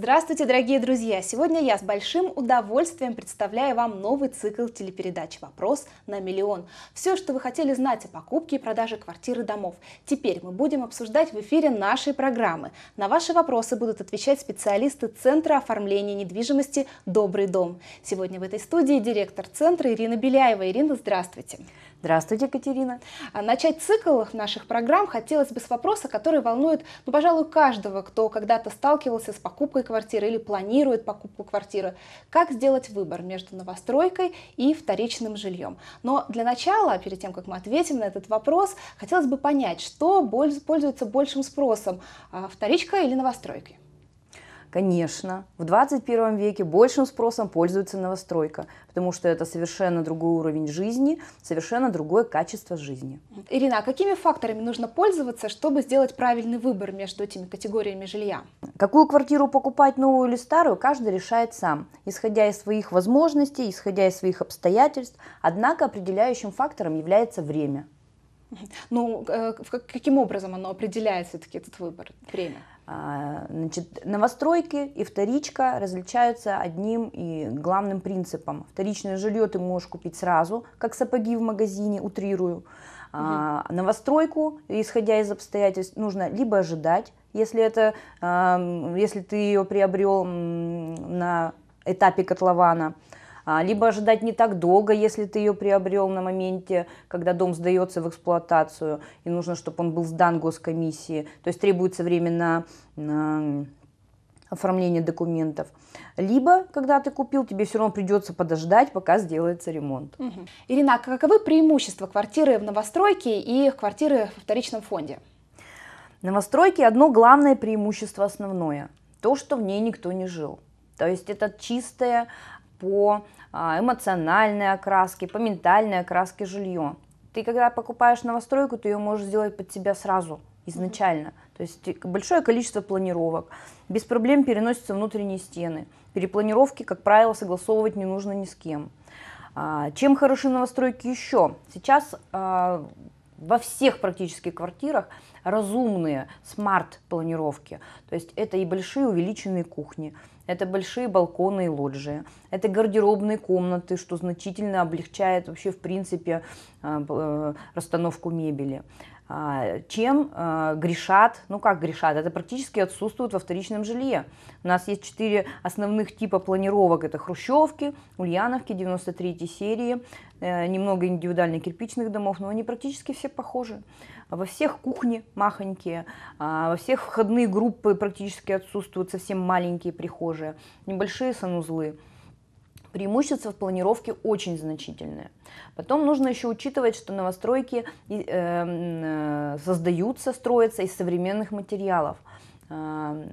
Здравствуйте, дорогие друзья! Сегодня я с большим удовольствием представляю вам новый цикл телепередач «Вопрос на миллион». Все, что вы хотели знать о покупке и продаже квартиры домов, теперь мы будем обсуждать в эфире нашей программы. На ваши вопросы будут отвечать специалисты Центра оформления недвижимости «Добрый дом». Сегодня в этой студии директор Центра Ирина Беляева. Ирина, здравствуйте! Здравствуйте! Здравствуйте, Екатерина. А, начать цикл наших программ хотелось бы с вопроса, который волнует, ну, пожалуй, каждого, кто когда-то сталкивался с покупкой квартиры или планирует покупку квартиры. Как сделать выбор между новостройкой и вторичным жильем? Но для начала, перед тем, как мы ответим на этот вопрос, хотелось бы понять, что пользуется большим спросом, а, вторичка или новостройка? Конечно, в 21 веке большим спросом пользуется новостройка, потому что это совершенно другой уровень жизни, совершенно другое качество жизни. Ирина, а какими факторами нужно пользоваться, чтобы сделать правильный выбор между этими категориями жилья? Какую квартиру покупать, новую или старую, каждый решает сам, исходя из своих возможностей, исходя из своих обстоятельств. Однако определяющим фактором является время. Ну, э, каким образом оно определяет все-таки этот выбор, время? А, значит, новостройки и вторичка различаются одним и главным принципом. Вторичное жилье ты можешь купить сразу, как сапоги в магазине, утрирую. Угу. А, новостройку, исходя из обстоятельств, нужно либо ожидать, если, это, если ты ее приобрел на этапе котлована, а, либо ожидать не так долго, если ты ее приобрел на моменте, когда дом сдается в эксплуатацию, и нужно, чтобы он был сдан госкомиссии. То есть требуется время на, на оформление документов. Либо, когда ты купил, тебе все равно придется подождать, пока сделается ремонт. Угу. Ирина, а каковы преимущества квартиры в новостройке и квартиры в вторичном фонде? Новостройки одно главное преимущество основное – то, что в ней никто не жил. То есть это чистое по а, эмоциональные окраски, по ментальной окраске жилье. Ты когда покупаешь новостройку, ты ее можешь сделать под себя сразу, изначально. Mm-hmm. То есть большое количество планировок. Без проблем переносятся внутренние стены. Перепланировки, как правило, согласовывать не нужно ни с кем. А, чем хороши новостройки еще? Сейчас а, во всех практически квартирах – разумные смарт-планировки. То есть это и большие увеличенные кухни, это большие балконы и лоджии, это гардеробные комнаты, что значительно облегчает вообще в принципе э, э, расстановку мебели. А, чем а, грешат, ну как грешат, это практически отсутствует во вторичном жилье. У нас есть четыре основных типа планировок, это хрущевки, ульяновки 93 серии, э, немного индивидуальных кирпичных домов, но они практически все похожи. Во всех кухни махонькие, а, во всех входные группы практически отсутствуют совсем маленькие прихожие, небольшие санузлы преимущества в планировке очень значительные. Потом нужно еще учитывать, что новостройки эм, э, создаются, строятся из современных материалов эм,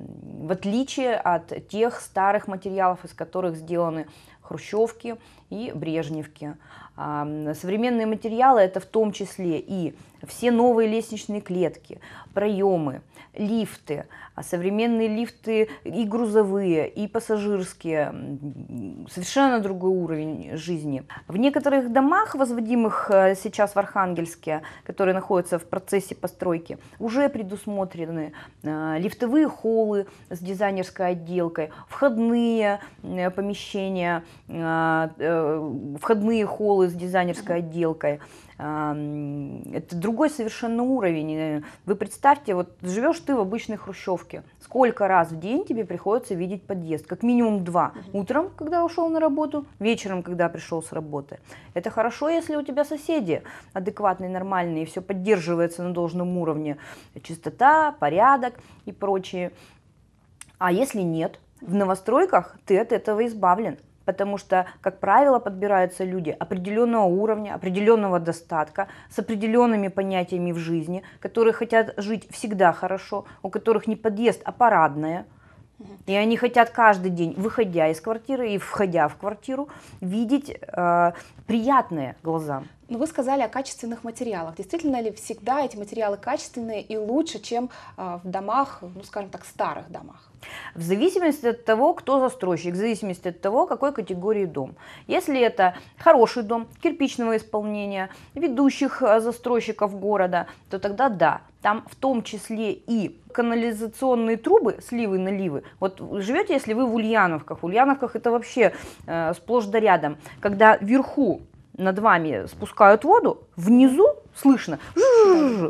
в отличие от тех старых материалов, из которых сделаны хрущевки и брежневки. Эм, современные материалы это в том числе и все новые лестничные клетки, проемы, лифты, а современные лифты и грузовые, и пассажирские, совершенно другой уровень жизни. В некоторых домах, возводимых э, сейчас в Архангельске, которые находятся в процессе постройки, уже предусмотрены э, лифтовые холлы с дизайнерской отделкой, входные э, помещения, входные холлы с дизайнерской отделкой, это другой совершенно уровень. Вы представьте, вот живешь ты в обычной хрущевке, сколько раз в день тебе приходится видеть подъезд? Как минимум два. Утром, когда ушел на работу, вечером, когда пришел с работы. Это хорошо, если у тебя соседи адекватные, нормальные, и все поддерживается на должном уровне. Чистота, порядок и прочее. А если нет, в новостройках ты от этого избавлен потому что, как правило, подбираются люди определенного уровня, определенного достатка, с определенными понятиями в жизни, которые хотят жить всегда хорошо, у которых не подъезд, а парадная. И они хотят каждый день, выходя из квартиры и входя в квартиру, видеть э, приятные глазам. Но ну, вы сказали о качественных материалах. Действительно ли всегда эти материалы качественные и лучше, чем э, в домах, ну скажем так, старых домах? в зависимости от того, кто застройщик, в зависимости от того, какой категории дом. Если это хороший дом, кирпичного исполнения, ведущих э, застройщиков города, то тогда да, там в том числе и канализационные трубы, сливы-наливы. Вот живете, если вы в Ульяновках, в Ульяновках это вообще э, сплошь да рядом, когда вверху над вами спускают воду, внизу слышно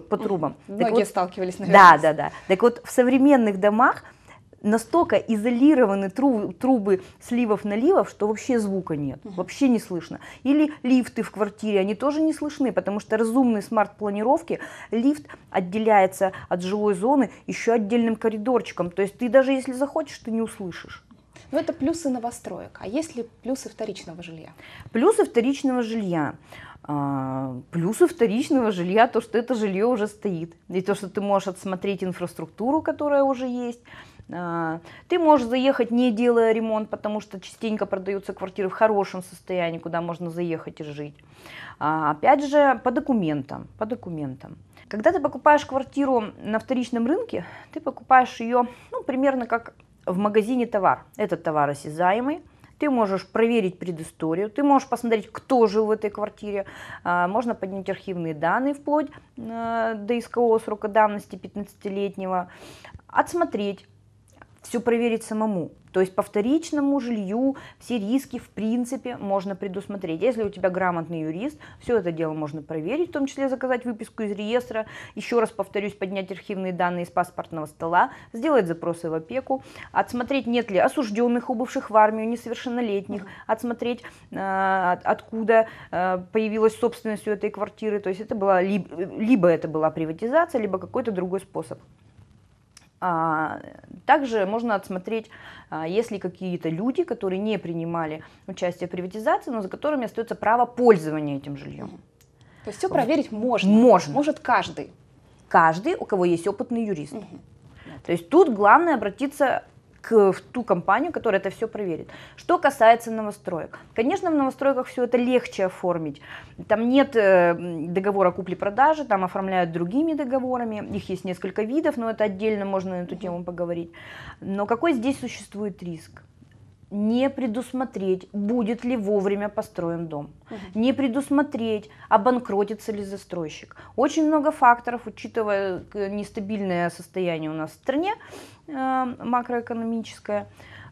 по трубам. Многие так вот, сталкивались, наверное. Да, да, да. Так вот в современных домах настолько изолированы тру, трубы сливов-наливов, что вообще звука нет, угу. вообще не слышно. Или лифты в квартире, они тоже не слышны, потому что разумные смарт-планировки, лифт отделяется от жилой зоны еще отдельным коридорчиком. То есть ты даже если захочешь, ты не услышишь. Но это плюсы новостроек. А есть ли плюсы вторичного жилья? Плюсы вторичного жилья. А, плюсы вторичного жилья то, что это жилье уже стоит. И то, что ты можешь отсмотреть инфраструктуру, которая уже есть. А, ты можешь заехать, не делая ремонт, потому что частенько продаются квартиры в хорошем состоянии, куда можно заехать и жить. А, опять же, по документам, по документам. Когда ты покупаешь квартиру на вторичном рынке, ты покупаешь ее ну, примерно как в магазине товар. Этот товар осязаемый, ты можешь проверить предысторию, ты можешь посмотреть, кто жил в этой квартире, а, можно поднять архивные данные вплоть до искового срока давности 15-летнего, отсмотреть, все проверить самому. То есть по вторичному жилью все риски в принципе можно предусмотреть. Если у тебя грамотный юрист, все это дело можно проверить, в том числе заказать выписку из реестра, еще раз повторюсь, поднять архивные данные из паспортного стола, сделать запросы в опеку, отсмотреть, нет ли осужденных, убывших в армию, несовершеннолетних, отсмотреть, э, откуда э, появилась собственность у этой квартиры. То есть это была либо это была приватизация, либо какой-то другой способ. А, также можно отсмотреть, а, если какие-то люди, которые не принимали участие в приватизации, но за которыми остается право пользования этим жильем. То есть все проверить можно? Можно. Может каждый? Каждый, у кого есть опытный юрист. Угу. То есть тут главное обратиться к, в ту компанию, которая это все проверит. Что касается новостроек. Конечно, в новостройках все это легче оформить. Там нет э, договора купли-продажи, там оформляют другими договорами. Их есть несколько видов, но это отдельно можно на эту тему поговорить. Но какой здесь существует риск? не предусмотреть, будет ли вовремя построен дом, не предусмотреть, обанкротится ли застройщик. Очень много факторов, учитывая э, нестабильное состояние у нас в стране э, макроэкономическое,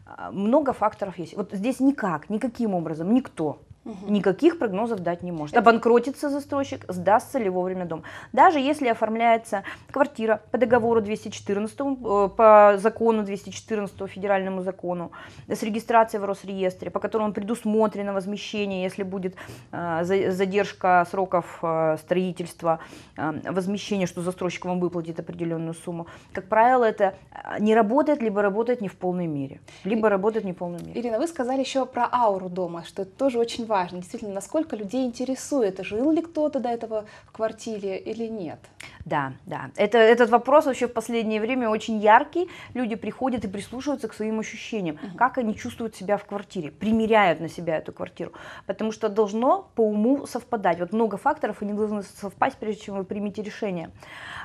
э, много факторов есть. Вот здесь никак, никаким образом, никто Угу. Никаких прогнозов дать не может. Обанкротится застройщик, сдастся ли вовремя дом. Даже если оформляется квартира по договору 214, э, по закону 214 федеральному закону, с регистрацией в Росреестре, по которому предусмотрено возмещение, если будет э, задержка сроков э, строительства, возмещение, что застройщик вам выплатит определенную сумму. Как правило, это не работает, либо работает не в полной мере, либо работает не в полной мере. Ирина, вы сказали еще про ауру дома, что это тоже очень важно важно, действительно, насколько людей интересует, жил ли кто-то до этого в квартире или нет. Да, да. Это, этот вопрос вообще в последнее время очень яркий. Люди приходят и прислушиваются к своим ощущениям, угу. как они чувствуют себя в квартире, примеряют на себя эту квартиру, потому что должно по уму совпадать. Вот много факторов, они должны совпасть, прежде чем вы примете решение.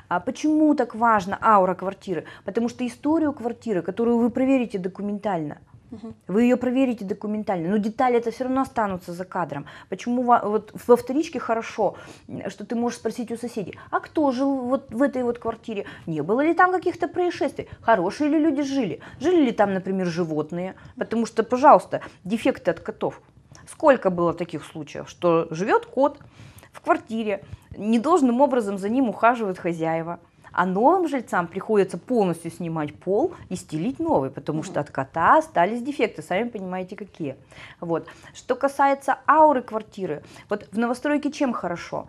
А почему так важно аура квартиры? Потому что историю квартиры, которую вы проверите документально – вы ее проверите документально, но детали это все равно останутся за кадром. Почему вот во вторичке хорошо, что ты можешь спросить у соседей, а кто жил вот в этой вот квартире, не было ли там каких-то происшествий, хорошие ли люди жили, жили ли там, например, животные, потому что, пожалуйста, дефекты от котов. Сколько было таких случаев, что живет кот в квартире, не должным образом за ним ухаживают хозяева – а новым жильцам приходится полностью снимать пол и стелить новый, потому что от кота остались дефекты, сами понимаете какие. Вот. Что касается ауры квартиры, вот в новостройке чем хорошо?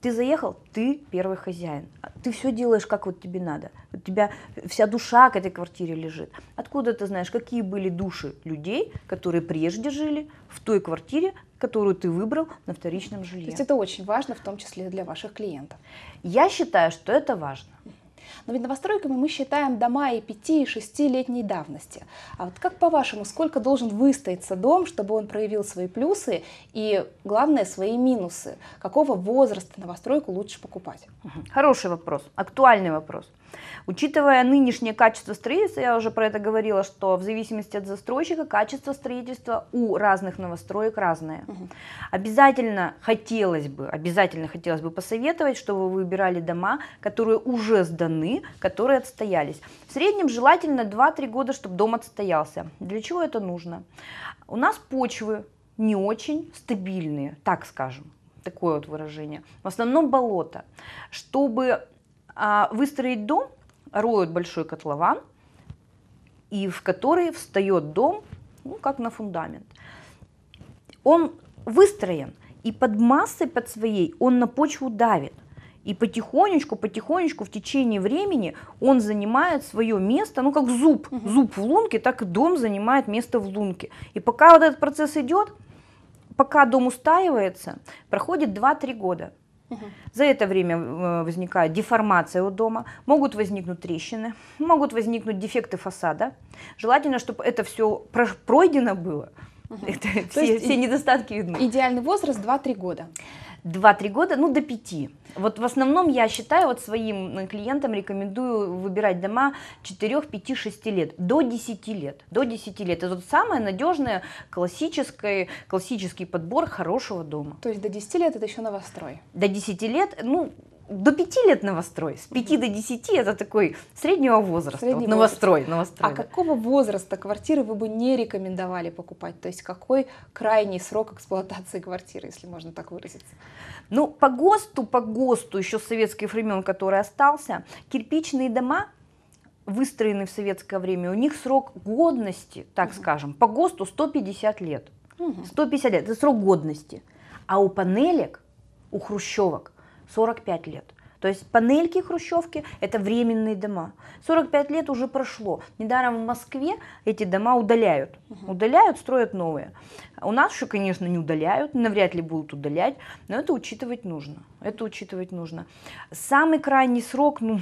Ты заехал, ты первый хозяин. А ты все делаешь, как вот тебе надо. У тебя вся душа к этой квартире лежит. Откуда ты знаешь, какие были души людей, которые прежде жили в той квартире, которую ты выбрал на вторичном жилье. То есть это очень важно, в том числе для ваших клиентов. Я считаю, что это важно. Но ведь новостройками мы считаем дома и 5, и 6 летней давности. А вот как по-вашему, сколько должен выстояться дом, чтобы он проявил свои плюсы и, главное, свои минусы? Какого возраста новостройку лучше покупать? Хороший вопрос, актуальный вопрос. Учитывая нынешнее качество строительства, я уже про это говорила, что в зависимости от застройщика качество строительства у разных новостроек разное. Угу. Обязательно хотелось бы, обязательно хотелось бы посоветовать, чтобы вы выбирали дома, которые уже сданы, которые отстоялись. В среднем желательно 2-3 года, чтобы дом отстоялся. Для чего это нужно? У нас почвы не очень стабильные, так скажем такое вот выражение. В основном болото. Чтобы а, выстроить дом, роют большой котлован, и в который встает дом, ну, как на фундамент. Он выстроен, и под массой под своей он на почву давит. И потихонечку, потихонечку в течение времени он занимает свое место, ну как зуб, зуб в лунке, так и дом занимает место в лунке. И пока вот этот процесс идет, пока дом устаивается, проходит 2-3 года. За это время э, возникает деформация у дома, могут возникнуть трещины, могут возникнуть дефекты фасада. Желательно, чтобы это все пройдено было. Угу. Это все, есть, все недостатки видны. Идеальный возраст 2-3 года. 2-3 года, ну, до 5. Вот в основном я считаю, вот своим э, клиентам рекомендую выбирать дома 4, 5, 6 лет, до 10 лет. До 10 лет. Это вот самое надежное классическое, классический подбор хорошего дома. То есть до 10 лет это еще новострой? До 10 лет, ну, до 5 лет новострой. С 5 до 10 это такой среднего возраста. Средний новострой, возраст. новострой. А да. какого возраста квартиры вы бы не рекомендовали покупать? То есть какой крайний срок эксплуатации квартиры, если можно так выразиться? Ну, по ГОСТу, по ГОСТу еще с советских времен, который остался, кирпичные дома выстроены в советское время, у них срок годности, так угу. скажем, по ГОСТу 150 лет. Угу. 150 лет, это срок годности. А у панелек, у хрущевок 45 лет. То есть панельки хрущевки – это временные дома. 45 лет уже прошло. Недаром в Москве эти дома удаляют. Удаляют, строят новые. У нас еще, конечно, не удаляют, навряд ли будут удалять, но это учитывать нужно. Это учитывать нужно. Самый крайний срок, ну,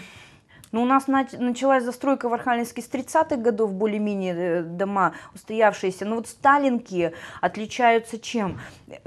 но ну, у нас началась застройка в Архангельске с 30-х годов, более-менее э, дома устоявшиеся. Но вот сталинки отличаются чем?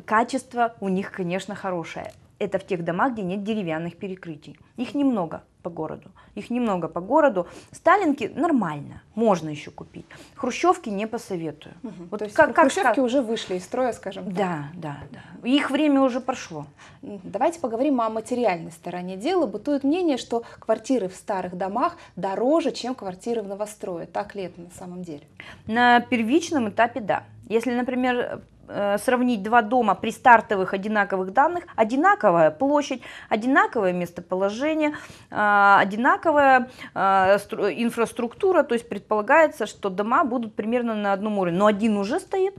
Качество у них, конечно, хорошее. Это в тех домах, где нет деревянных перекрытий. Их немного по городу. Их немного по городу. Сталинки нормально, можно еще купить. Хрущевки не посоветую. Угу. Вот То есть как, хрущевки как... уже вышли из строя, скажем так. Да, да, да. Их время уже прошло. Давайте поговорим о материальной стороне дела. Бытует мнение, что квартиры в старых домах дороже, чем квартиры в новострое. Так ли это на самом деле? На первичном этапе да. Если, например, Э, сравнить два дома при стартовых одинаковых данных, одинаковая площадь, одинаковое местоположение, э, одинаковая э, инфраструктура, то есть предполагается, что дома будут примерно на одном уровне, но один уже стоит,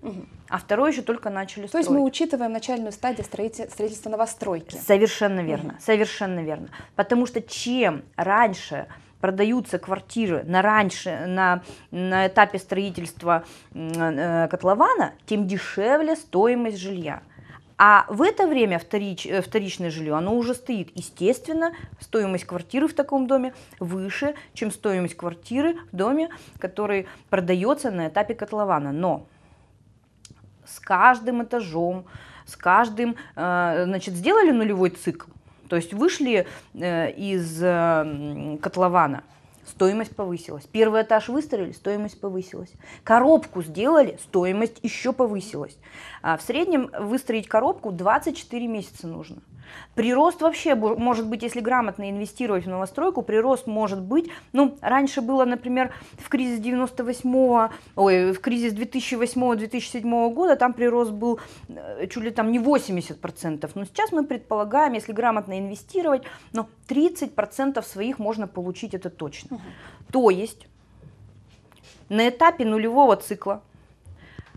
а второй еще только начали то строить. То есть мы учитываем начальную стадию строительства новостройки. Совершенно верно, совершенно верно. Потому что чем раньше продаются квартиры на раньше, на, на этапе строительства э, котлована, тем дешевле стоимость жилья. А в это время вторич, э, вторичное жилье, оно уже стоит. Естественно, стоимость квартиры в таком доме выше, чем стоимость квартиры в доме, который продается на этапе котлована. Но с каждым этажом, с каждым, э, значит, сделали нулевой цикл, то есть вышли э, из котлована, стоимость повысилась. Первый этаж выстроили, стоимость повысилась. Коробку сделали, стоимость еще повысилась. А В среднем выстроить коробку 24 месяца нужно. Прирост вообще может быть, если грамотно инвестировать в новостройку, прирост может быть, ну, раньше было, например, в кризис 98 ой, в кризис 2008-2007 года там прирост был э, чуть ли там не 80%, но сейчас мы предполагаем, если грамотно инвестировать, но ну, 30% своих можно получить, это точно. Угу. То есть на этапе нулевого цикла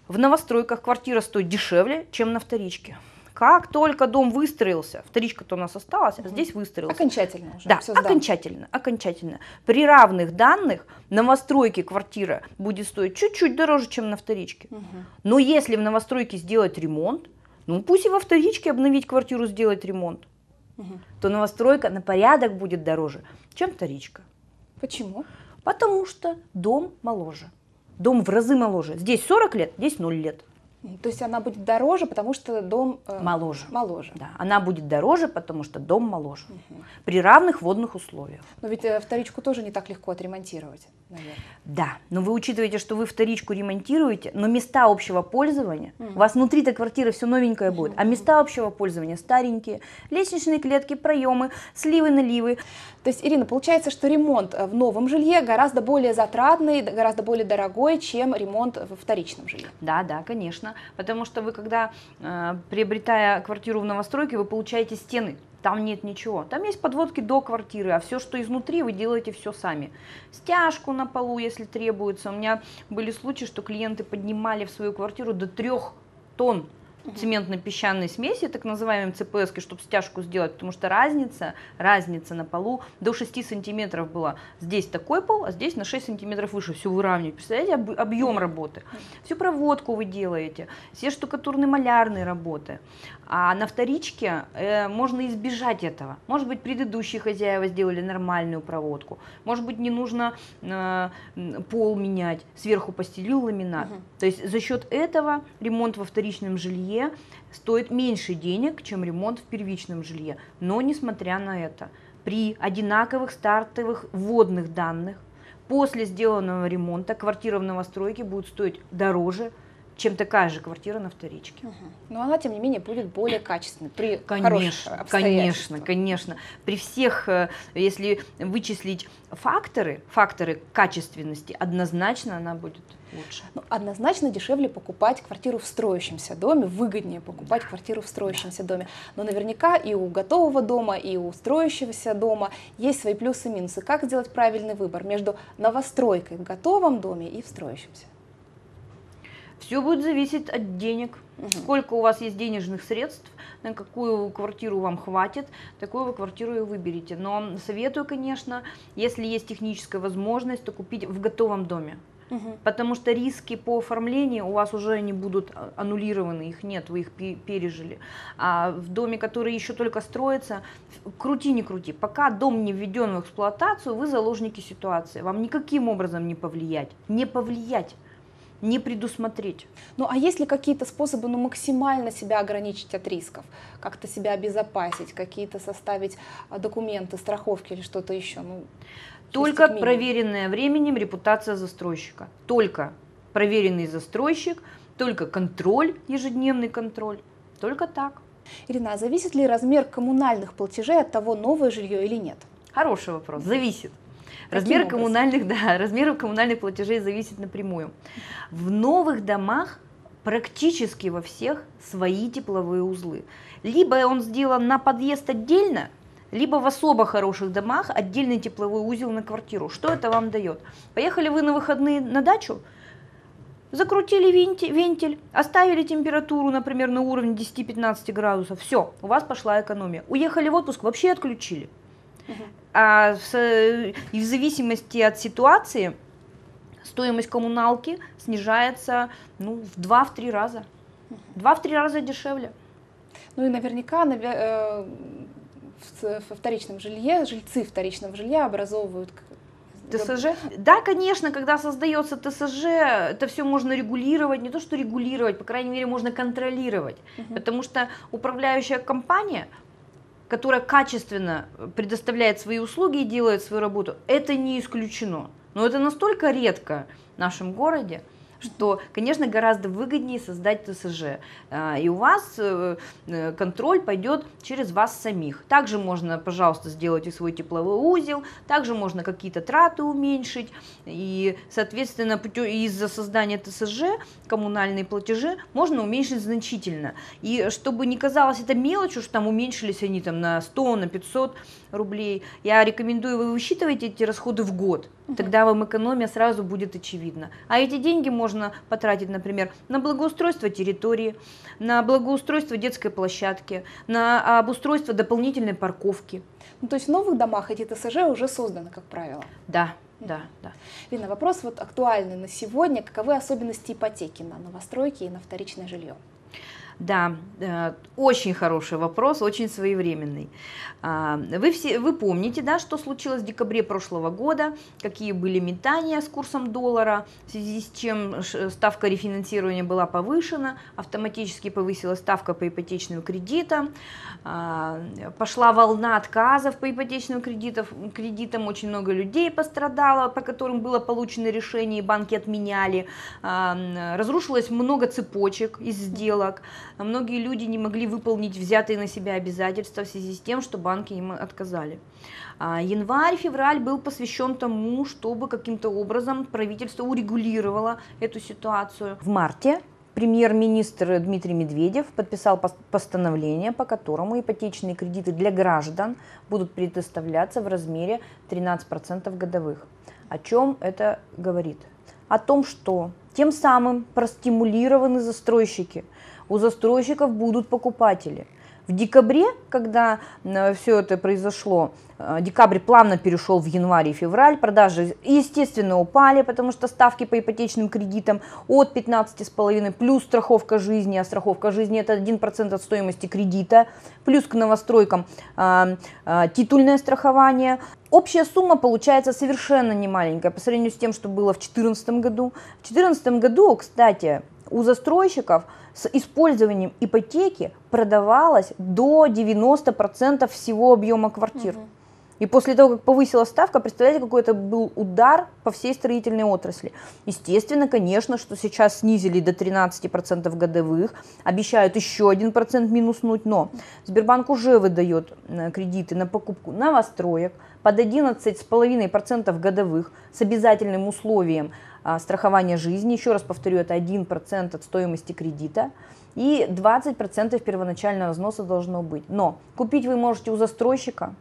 в новостройках квартира стоит дешевле, чем на вторичке. Как только дом выстроился, вторичка-то у нас осталась, угу. а здесь выстроился. Окончательно уже. Да, окончательно, окончательно. При равных данных новостройке квартира будет стоить чуть-чуть дороже, чем на вторичке. Угу. Но если в новостройке сделать ремонт, ну пусть и во вторичке обновить квартиру, сделать ремонт, угу. то новостройка на порядок будет дороже, чем вторичка. Почему? Потому что дом моложе. Дом в разы моложе. Здесь 40 лет, здесь 0 лет. То есть она будет дороже, потому что дом э, моложе. моложе. Да, она будет дороже, потому что дом моложе. Угу. При равных водных условиях. Но ведь э, вторичку тоже не так легко отремонтировать, наверное. Да, но вы учитываете, что вы вторичку ремонтируете, но места общего пользования, угу. у вас внутри-то квартиры все новенькое будет, угу. а места общего пользования старенькие, лестничные клетки, проемы, сливы, наливы. То есть, Ирина, получается, что ремонт э, в новом жилье гораздо более затратный, гораздо более дорогой, чем ремонт в вторичном жилье. Да, да, конечно конечно, потому что вы, когда э, приобретая квартиру в новостройке, вы получаете стены, там нет ничего. Там есть подводки до квартиры, а все, что изнутри, вы делаете все сами. Стяжку на полу, если требуется. У меня были случаи, что клиенты поднимали в свою квартиру до трех тонн цементно-песчаной смеси, так называемой ЦПС, чтобы стяжку сделать, потому что разница, разница на полу до 6 сантиметров была. Здесь такой пол, а здесь на 6 сантиметров выше. Все выравнивать. Представляете об, объем работы? Всю проводку вы делаете, все штукатурные малярные работы. А на вторичке э, можно избежать этого. Может быть, предыдущие хозяева сделали нормальную проводку. Может быть, не нужно э, пол менять, сверху постелил ламинат. Угу. То есть за счет этого ремонт во вторичном жилье жилье стоит меньше денег, чем ремонт в первичном жилье. Но несмотря на это, при одинаковых стартовых вводных данных после сделанного ремонта квартира в новостройке будет стоить дороже, чем такая же квартира на вторичке. Угу. Но она, тем не менее, будет более качественной при конечно, конечно, конечно. При всех, э, если вычислить факторы, факторы качественности, однозначно она будет лучше. Ну, однозначно дешевле покупать квартиру в строящемся доме, выгоднее покупать квартиру в строящемся доме. Но наверняка и у готового дома, и у строящегося дома есть свои плюсы и минусы. Как сделать правильный выбор между новостройкой в готовом доме и в строящемся? Все будет зависеть от денег. Угу. Сколько у вас есть денежных средств, на какую квартиру вам хватит, такую вы квартиру и выберете. Но советую, конечно, если есть техническая возможность, то купить в готовом доме. Угу. Потому что риски по оформлению у вас уже не будут а, аннулированы, их нет, вы их пережили. А в доме, который еще только строится, крути не крути, пока дом не введен в эксплуатацию, вы заложники ситуации, вам никаким образом не повлиять, не повлиять не предусмотреть. Ну а есть ли какие-то способы ну, максимально себя ограничить от рисков? Как-то себя обезопасить, какие-то составить а, документы, страховки или что-то еще? Ну, Только проверенная временем репутация застройщика. Только проверенный застройщик, только контроль, ежедневный контроль. Только так. Ирина, а зависит ли размер коммунальных платежей от того, новое жилье или нет? Хороший вопрос. Зависит. Размер коммунальных, да, размеров коммунальных платежей зависит напрямую. В новых домах практически во всех свои тепловые узлы. Либо он сделан на подъезд отдельно, либо в особо хороших домах отдельный тепловой узел на квартиру. Что это вам дает? Поехали вы на выходные на дачу, закрутили вентиль, оставили температуру, например, на уровне 10-15 градусов, все, у вас пошла экономия. Уехали в отпуск, вообще отключили. А с, и в зависимости от ситуации стоимость коммуналки снижается ну, в 2-3 раза. 2-3 раза дешевле. Ну и наверняка э, в во вторичном жилье, жильцы вторичного жилья образовывают ТСЖ? Да, конечно, когда создается ТСЖ, это все можно регулировать, не то что регулировать, по крайней мере, можно контролировать, угу. потому что управляющая компания которая качественно э, предоставляет свои услуги и делает свою работу, это не исключено. Но это настолько редко в нашем городе, что, конечно, гораздо выгоднее создать ТСЖ. А, и у вас э, э, контроль пойдет через вас самих. Также можно, пожалуйста, сделать и свой тепловой узел, также можно какие-то траты уменьшить. И, соответственно, из-за создания ТСЖ коммунальные платежи можно уменьшить значительно. И чтобы не казалось это мелочью, что там уменьшились они там на 100, на 500 рублей, я рекомендую, вы высчитываете эти расходы в год. Тогда вам экономия сразу будет очевидна. А эти деньги можно можно потратить, например, на благоустройство территории, на благоустройство детской площадки, на а, обустройство дополнительной парковки. Ну, то есть в новых домах эти ТСЖ уже созданы, как правило? Да. Да, да. Лина, вопрос вот актуальный на сегодня. Каковы особенности ипотеки на новостройки и на вторичное жилье? Да, э, очень хороший вопрос, очень своевременный. А, вы, все, вы помните, да, что случилось в декабре прошлого года, какие были метания с курсом доллара, в связи с чем ставка рефинансирования была повышена, автоматически повысилась ставка по ипотечным кредитам, а, пошла волна отказов по ипотечным кредитам, кредитам очень много людей пострадало, по которым было получено решение, и банки отменяли, разрушилось много цепочек из сделок, а многие люди не могли выполнить взятые на себя обязательства в связи с тем, что банки им отказали. А, Январь-февраль был посвящен тому, чтобы каким-то образом правительство урегулировало эту ситуацию. В марте премьер-министр Дмитрий Медведев подписал постановление, по которому ипотечные кредиты для граждан будут предоставляться в размере 13% годовых. О чем это говорит? О том, что тем самым простимулированы застройщики – у застройщиков будут покупатели. В декабре, когда все это произошло, э, декабрь плавно перешел в январь и февраль, продажи, естественно, упали, потому что ставки по ипотечным кредитам от 15,5, плюс страховка жизни, а страховка жизни это 1% от стоимости кредита, плюс к новостройкам а, а, титульное страхование. Общая сумма получается совершенно немаленькая по сравнению с тем, что было в 2014 году. В 2014 году, кстати, у застройщиков с использованием ипотеки продавалось до 90% всего объема квартир. Угу. И после того, как повысила ставка, представляете, какой это был удар по всей строительной отрасли. Естественно, конечно, что сейчас снизили до 13% годовых, обещают еще 1% минуснуть, но Сбербанк уже выдает э, кредиты на покупку новостроек под 11,5% годовых с обязательным условием а, страхование жизни, еще раз повторю, это 1% от стоимости кредита, и 20% первоначального взноса должно быть. Но купить вы можете у застройщика,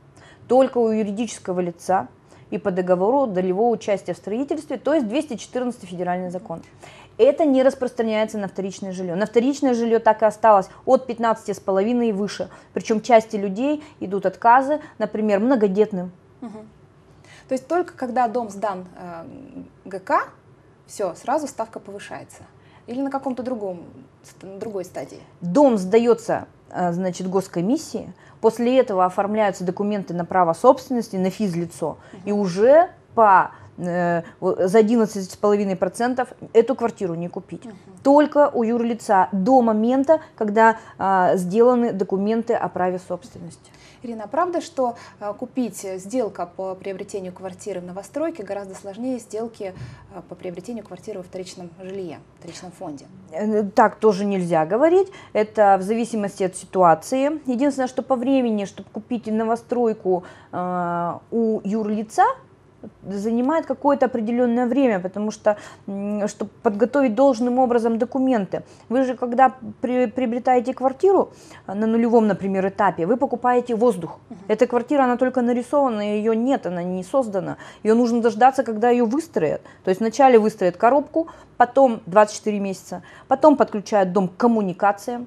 только у юридического лица, и по договору долевого участия в строительстве, то есть 214 федеральный закон. Это не распространяется на вторичное жилье. На вторичное жилье так и осталось от 15,5 и выше. Причем части людей идут отказы, например, многодетным. Угу. То есть только когда дом сдан э, ГК, все, сразу ставка повышается. Или на каком-то другом, на другой стадии? Дом сдается э, значит, госкомиссии, после этого оформляются документы на право собственности, на физлицо, угу. и уже по э, за 11,5% эту квартиру не купить. Угу. Только у юрлица до момента, когда э, сделаны документы о праве собственности. Ирина, а правда, что э, купить сделка по приобретению квартиры в новостройке гораздо сложнее сделки э, по приобретению квартиры во вторичном жилье, вторичном фонде? Э, так тоже нельзя говорить. Это в зависимости от ситуации. Единственное, что по времени, чтобы купить новостройку у юрлица – занимает какое-то определенное время, потому что, чтобы подготовить должным образом документы. Вы же, когда при, приобретаете квартиру э, на нулевом, например, этапе, вы покупаете воздух. Эта квартира, она только нарисована, ее нет, она не создана. Ее нужно дождаться, когда ее выстроят. То есть вначале выстроят коробку, потом 24 месяца, потом подключают дом к коммуникациям,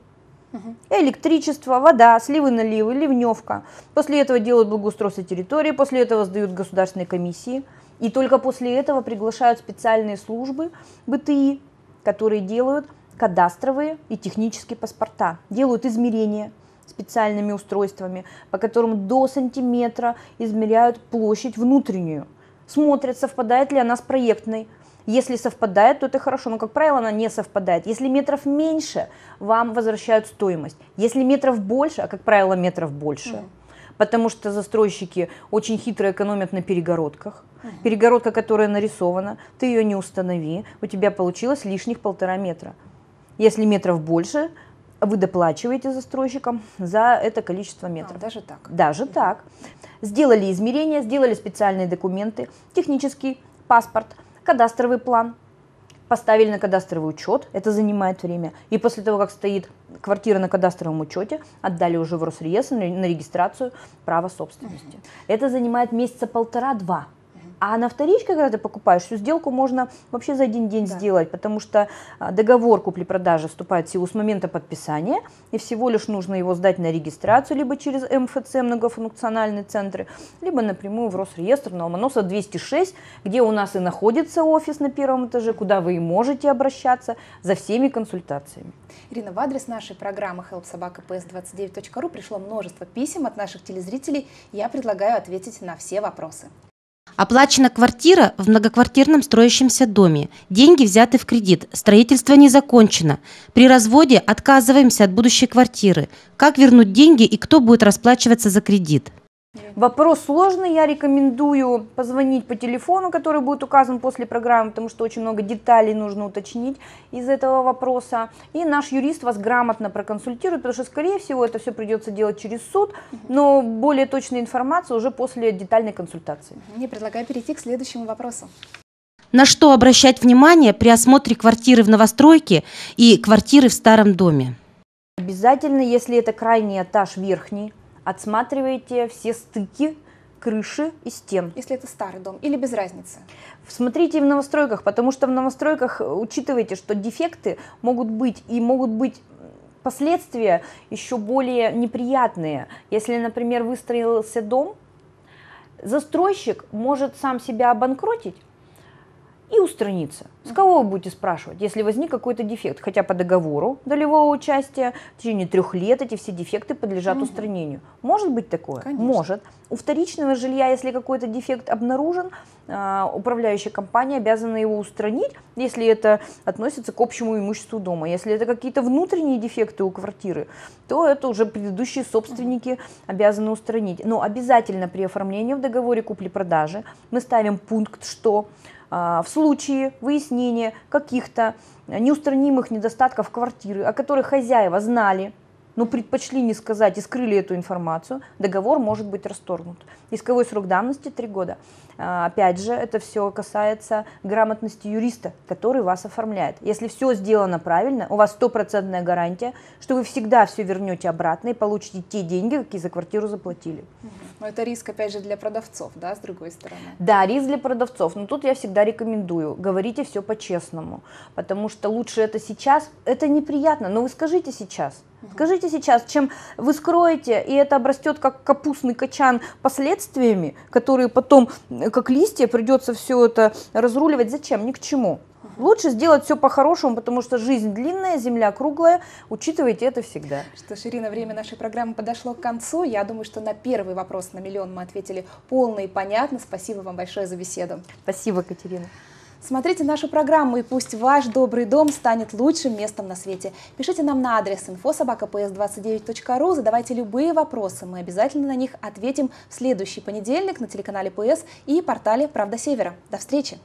Электричество, вода, сливы-наливы, ливневка. После этого делают благоустройство территории, после этого сдают государственные комиссии. И только после этого приглашают специальные службы БТИ, которые делают кадастровые и технические паспорта, делают измерения специальными устройствами, по которым до сантиметра измеряют площадь внутреннюю, смотрят, совпадает ли она с проектной, если совпадает, то это хорошо, но, как правило, она не совпадает. Если метров меньше, вам возвращают стоимость. Если метров больше, а, как правило, метров больше, mm потому что застройщики очень хитро экономят на перегородках. Mm Перегородка, которая нарисована, ты ее не установи, у тебя получилось лишних полтора метра. Если метров больше, вы доплачиваете застройщикам за это количество а, метров. А, даже так? Даже так. Сделали измерения, сделали специальные документы, технический паспорт – кадастровый план, поставили на кадастровый учет, это занимает время. И после того, как стоит квартира на кадастровом учете, отдали уже в Росреестр на регистрацию права собственности. Это занимает месяца полтора-два. А на вторичке, когда ты покупаешь, всю сделку можно вообще за один день да. сделать, потому что а, договор купли-продажи вступает в силу с момента подписания, и всего лишь нужно его сдать на регистрацию либо через МФЦ, многофункциональные центры, либо напрямую в Росреестр на Ломоносова 206, где у нас и находится офис на первом этаже, куда вы и можете обращаться за всеми консультациями. Ирина, в адрес нашей программы helpsobakaps29.ru пришло множество писем от наших телезрителей. Я предлагаю ответить на все вопросы. Оплачена квартира в многоквартирном строящемся доме. Деньги взяты в кредит. Строительство не закончено. При разводе отказываемся от будущей квартиры. Как вернуть деньги и кто будет расплачиваться за кредит? Вопрос сложный, я рекомендую позвонить по телефону, который будет указан после программы, потому что очень много деталей нужно уточнить из этого вопроса. И наш юрист вас грамотно проконсультирует, потому что, скорее всего, это все придется делать через суд, но более точная информация уже после детальной консультации. Мне предлагаю перейти к следующему вопросу. На что обращать внимание при осмотре квартиры в новостройке и квартиры в старом доме? Обязательно, если это крайний этаж верхний, отсматриваете все стыки, крыши и стен. Если это старый дом или без разницы? Смотрите в новостройках, потому что в новостройках э, учитывайте, что дефекты могут быть и могут быть последствия еще более неприятные. Если, например, выстроился дом, застройщик может сам себя обанкротить, и устраниться. С кого вы будете спрашивать, если возник какой-то дефект? Хотя по договору долевого участия в течение трех лет эти все дефекты подлежат угу. устранению. Может быть такое? Конечно. Может. У вторичного жилья, если какой-то дефект обнаружен, а, управляющая компания обязана его устранить, если это относится к общему имуществу дома. Если это какие-то внутренние дефекты у квартиры, то это уже предыдущие собственники угу. обязаны устранить. Но обязательно при оформлении в договоре купли-продажи мы ставим пункт, что а, в случае выяснения каких-то неустранимых недостатков квартиры, о которых хозяева знали, но ну, предпочли не сказать и скрыли эту информацию, договор может быть расторгнут. Исковой срок давности 3 года. А, опять же, это все касается грамотности юриста, который вас оформляет. Если все сделано правильно, у вас стопроцентная гарантия, что вы всегда все вернете обратно и получите те деньги, какие за квартиру заплатили. Но это риск, опять же, для продавцов, да, с другой стороны? Да, риск для продавцов. Но тут я всегда рекомендую, говорите все по-честному, потому что лучше это сейчас, это неприятно, но вы скажите сейчас. Скажите сейчас, чем вы скроете, и это обрастет как капустный качан последствиями, которые потом как листья, придется все это разруливать. Зачем? Ни к чему. Лучше сделать все по-хорошему, потому что жизнь длинная, земля круглая. Учитывайте это всегда. Что ж, Ирина, время нашей программы подошло к концу. Я думаю, что на первый вопрос на миллион мы ответили полно и понятно. Спасибо вам большое за беседу. Спасибо, Катерина. Смотрите нашу программу, и пусть ваш добрый дом станет лучшим местом на свете. Пишите нам на адрес infosobakaps29.ru, задавайте любые вопросы, мы обязательно на них ответим в следующий понедельник на телеканале ПС и портале «Правда Севера». До встречи!